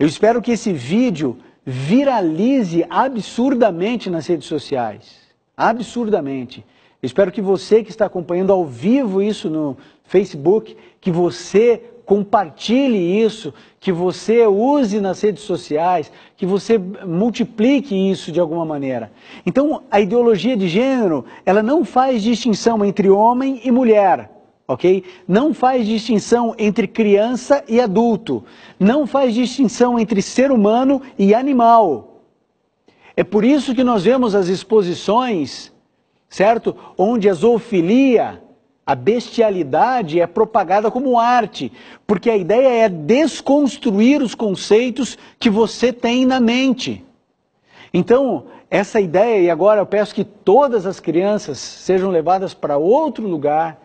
Eu espero que esse vídeo viralize absurdamente nas redes sociais. Absurdamente. Eu espero que você que está acompanhando ao vivo isso no Facebook, que você compartilhe isso, que você use nas redes sociais, que você multiplique isso de alguma maneira. Então, a ideologia de gênero, ela não faz distinção entre homem e mulher ok? Não faz distinção entre criança e adulto. Não faz distinção entre ser humano e animal. É por isso que nós vemos as exposições, certo? Onde a zoofilia, a bestialidade é propagada como arte, porque a ideia é desconstruir os conceitos que você tem na mente. Então, essa ideia, e agora eu peço que todas as crianças sejam levadas para outro lugar,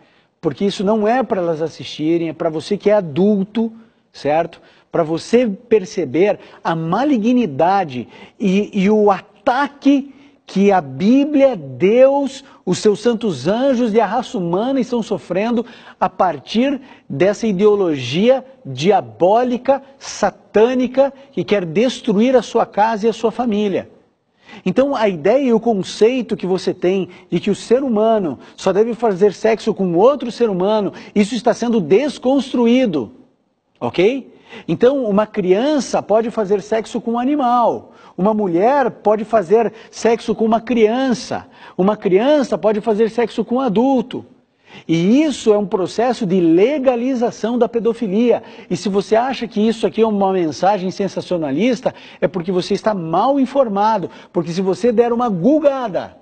porque isso não é para elas assistirem, é para você que é adulto, certo? Para você perceber a malignidade e, e o ataque que a Bíblia, Deus, os seus santos anjos e a raça humana estão sofrendo a partir dessa ideologia diabólica, satânica, que quer destruir a sua casa e a sua família. Então a ideia e o conceito que você tem de que o ser humano só deve fazer sexo com outro ser humano, isso está sendo desconstruído, ok? Então uma criança pode fazer sexo com um animal, uma mulher pode fazer sexo com uma criança, uma criança pode fazer sexo com um adulto. E isso é um processo de legalização da pedofilia. E se você acha que isso aqui é uma mensagem sensacionalista, é porque você está mal informado. Porque se você der uma gulgada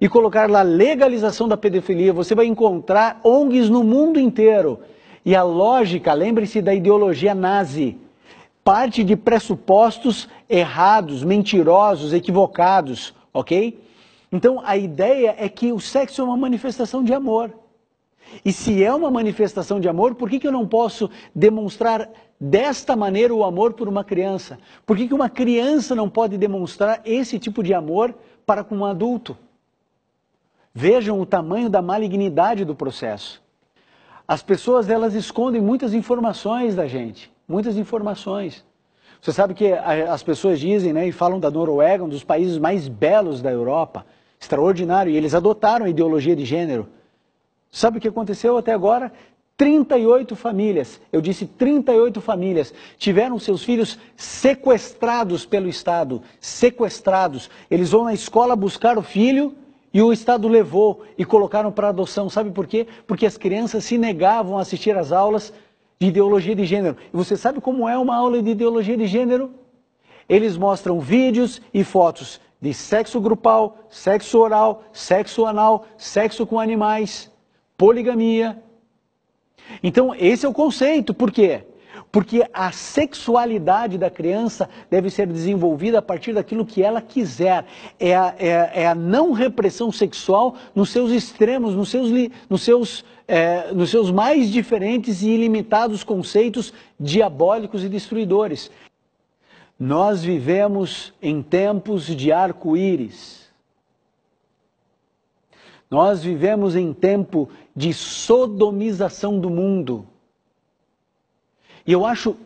e colocar lá legalização da pedofilia, você vai encontrar ONGs no mundo inteiro. E a lógica, lembre-se da ideologia nazi, parte de pressupostos errados, mentirosos, equivocados, ok? Então a ideia é que o sexo é uma manifestação de amor. E se é uma manifestação de amor, por que, que eu não posso demonstrar desta maneira o amor por uma criança? Por que, que uma criança não pode demonstrar esse tipo de amor para com um adulto? Vejam o tamanho da malignidade do processo. As pessoas elas escondem muitas informações da gente, muitas informações. Você sabe que as pessoas dizem, né, e falam da Noruega, um dos países mais belos da Europa, extraordinário, e eles adotaram a ideologia de gênero. Sabe o que aconteceu até agora? 38 famílias, eu disse 38 famílias, tiveram seus filhos sequestrados pelo Estado. Sequestrados. Eles vão na escola buscar o filho e o Estado levou e colocaram para adoção. Sabe por quê? Porque as crianças se negavam a assistir às aulas de ideologia de gênero. E você sabe como é uma aula de ideologia de gênero? Eles mostram vídeos e fotos de sexo grupal, sexo oral, sexo anal, sexo com animais poligamia. Então, esse é o conceito. Por quê? Porque a sexualidade da criança deve ser desenvolvida a partir daquilo que ela quiser. É a, é, é a não repressão sexual nos seus extremos, nos seus, nos, seus, é, nos seus mais diferentes e ilimitados conceitos diabólicos e destruidores. Nós vivemos em tempos de arco-íris nós vivemos em tempo de sodomização do mundo. E eu acho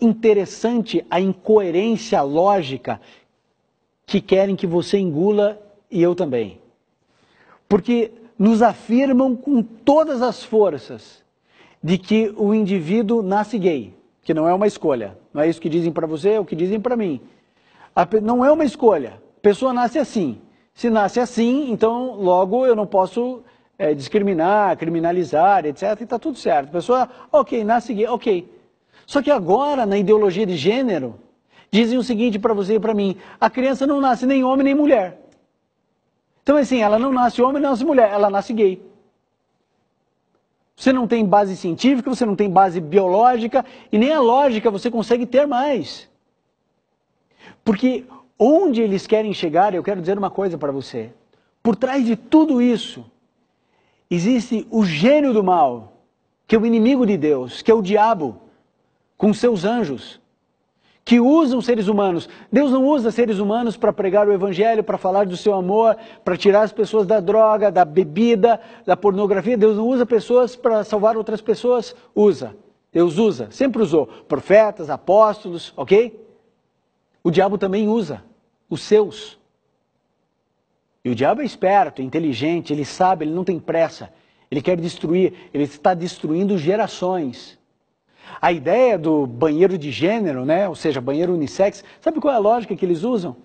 interessante a incoerência lógica que querem que você engula e eu também. Porque nos afirmam com todas as forças de que o indivíduo nasce gay, que não é uma escolha. Não é isso que dizem para você, é o que dizem para mim. não é uma escolha. A pessoa nasce assim. Se nasce assim, então logo eu não posso é, discriminar, criminalizar, etc. E está tudo certo. A pessoa, ok, nasce gay, ok. Só que agora, na ideologia de gênero, dizem o seguinte para você e para mim: a criança não nasce nem homem nem mulher. Então, assim, ela não nasce homem, não nasce mulher, ela nasce gay. Você não tem base científica, você não tem base biológica e nem a lógica você consegue ter mais. Porque Onde eles querem chegar, eu quero dizer uma coisa para você. Por trás de tudo isso, existe o gênio do mal, que é o inimigo de Deus, que é o diabo, com seus anjos, que usam seres humanos. Deus não usa seres humanos para pregar o evangelho, para falar do seu amor, para tirar as pessoas da droga, da bebida, da pornografia. Deus não usa pessoas para salvar outras pessoas. Usa. Deus usa, sempre usou. Profetas, apóstolos, ok? O diabo também usa os seus. E o diabo é esperto, é inteligente, ele sabe, ele não tem pressa. Ele quer destruir, ele está destruindo gerações. A ideia do banheiro de gênero, né? ou seja, banheiro unissex, sabe qual é a lógica que eles usam?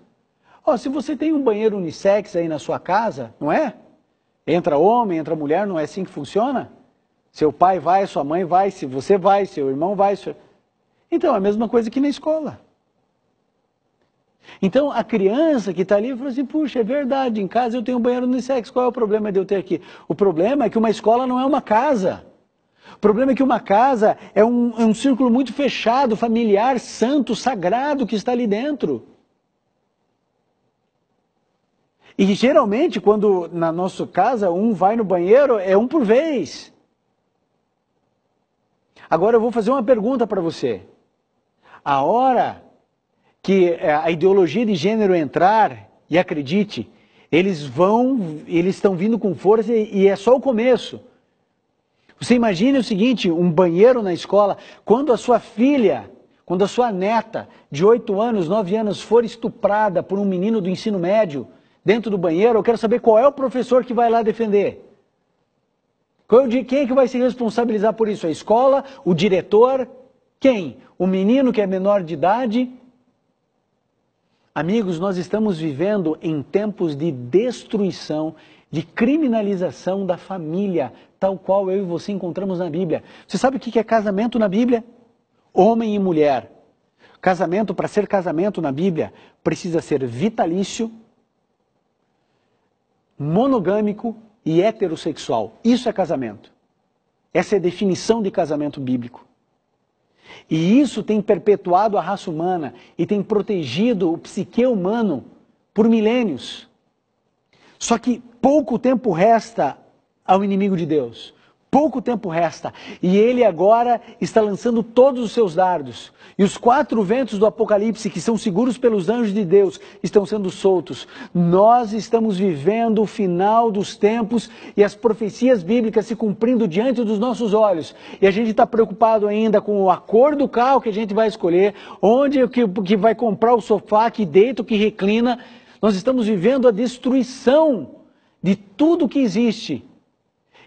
Oh, se você tem um banheiro unissex aí na sua casa, não é? Entra homem, entra mulher, não é assim que funciona? Seu pai vai, sua mãe vai, se você vai, seu irmão vai. Seu... Então, é a mesma coisa que na escola. Então a criança que está ali falou assim: puxa, é verdade, em casa eu tenho um banheiro unissex, qual é o problema de eu ter aqui? O problema é que uma escola não é uma casa. O problema é que uma casa é um, é um círculo muito fechado, familiar, santo, sagrado que está ali dentro. E geralmente, quando na nossa casa um vai no banheiro, é um por vez. Agora eu vou fazer uma pergunta para você. A hora que é, a ideologia de gênero entrar, e acredite, eles vão, eles estão vindo com força e, e é só o começo. Você imagine o seguinte, um banheiro na escola, quando a sua filha, quando a sua neta de 8 anos, 9 anos for estuprada por um menino do ensino médio dentro do banheiro, eu quero saber qual é o professor que vai lá defender. É quem é que vai se responsabilizar por isso? A escola? O diretor? Quem? O menino que é menor de idade? Amigos, nós estamos vivendo em tempos de destruição, de criminalização da família, tal qual eu e você encontramos na Bíblia. Você sabe o que é casamento na Bíblia? Homem e mulher. Casamento, para ser casamento na Bíblia, precisa ser vitalício, monogâmico e heterossexual. Isso é casamento. Essa é a definição de casamento bíblico. E isso tem perpetuado a raça humana e tem protegido o psique humano por milênios. Só que pouco tempo resta ao inimigo de Deus. Pouco tempo resta, e ele agora está lançando todos os seus dardos. E os quatro ventos do Apocalipse, que são seguros pelos anjos de Deus, estão sendo soltos. Nós estamos vivendo o final dos tempos e as profecias bíblicas se cumprindo diante dos nossos olhos. E a gente está preocupado ainda com a cor do carro que a gente vai escolher, onde é que, que vai comprar o sofá, que deita, que reclina. Nós estamos vivendo a destruição de tudo que existe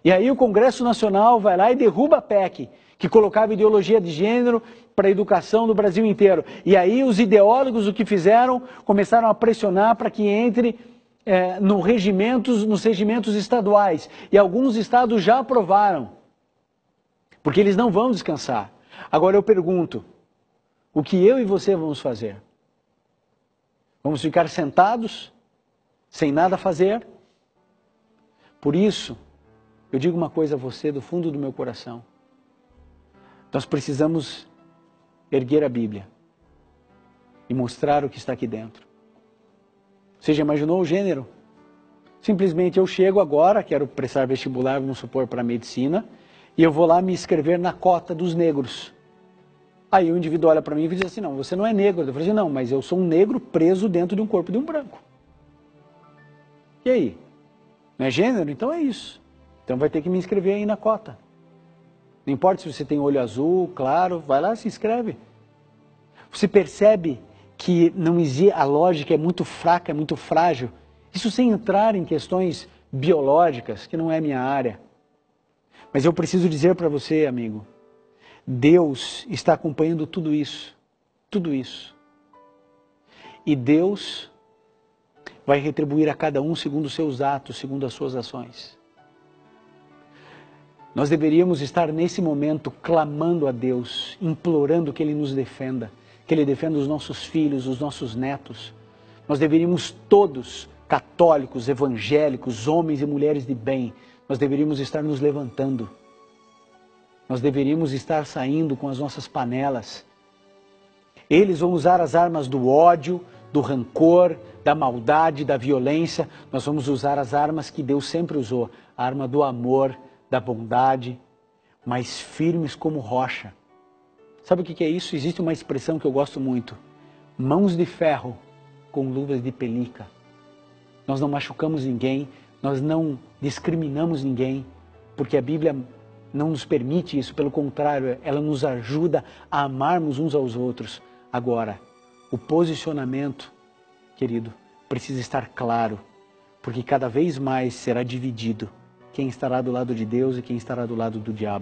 e aí o Congresso Nacional vai lá e derruba a PEC, que colocava ideologia de gênero para a educação do Brasil inteiro. E aí os ideólogos o que fizeram? Começaram a pressionar para que entre é, no regimentos, nos regimentos estaduais. E alguns estados já aprovaram, porque eles não vão descansar. Agora eu pergunto, o que eu e você vamos fazer? Vamos ficar sentados, sem nada fazer? Por isso, eu digo uma coisa a você do fundo do meu coração. Nós precisamos erguer a Bíblia e mostrar o que está aqui dentro. Você já imaginou o gênero? Simplesmente eu chego agora, quero prestar vestibular, vamos supor, para medicina, e eu vou lá me inscrever na cota dos negros. Aí o indivíduo olha para mim e diz assim: Não, você não é negro. Eu falei assim: Não, mas eu sou um negro preso dentro de um corpo de um branco. E aí? Não é gênero? Então é isso. Então vai ter que me inscrever aí na cota. Não importa se você tem olho azul, claro, vai lá, se inscreve. Você percebe que não existe, a lógica é muito fraca, é muito frágil. Isso sem entrar em questões biológicas, que não é minha área. Mas eu preciso dizer para você, amigo, Deus está acompanhando tudo isso, tudo isso. E Deus vai retribuir a cada um segundo os seus atos, segundo as suas ações. Nós deveríamos estar nesse momento clamando a Deus, implorando que Ele nos defenda, que Ele defenda os nossos filhos, os nossos netos. Nós deveríamos todos, católicos, evangélicos, homens e mulheres de bem, nós deveríamos estar nos levantando. Nós deveríamos estar saindo com as nossas panelas. Eles vão usar as armas do ódio, do rancor, da maldade, da violência. Nós vamos usar as armas que Deus sempre usou: a arma do amor, da bondade, mas firmes como rocha. Sabe o que é isso? Existe uma expressão que eu gosto muito: mãos de ferro com luvas de pelica. Nós não machucamos ninguém, nós não discriminamos ninguém, porque a Bíblia não nos permite isso, pelo contrário, ela nos ajuda a amarmos uns aos outros. Agora, o posicionamento, querido, precisa estar claro, porque cada vez mais será dividido quem estará do lado de Deus e quem estará do lado do diabo.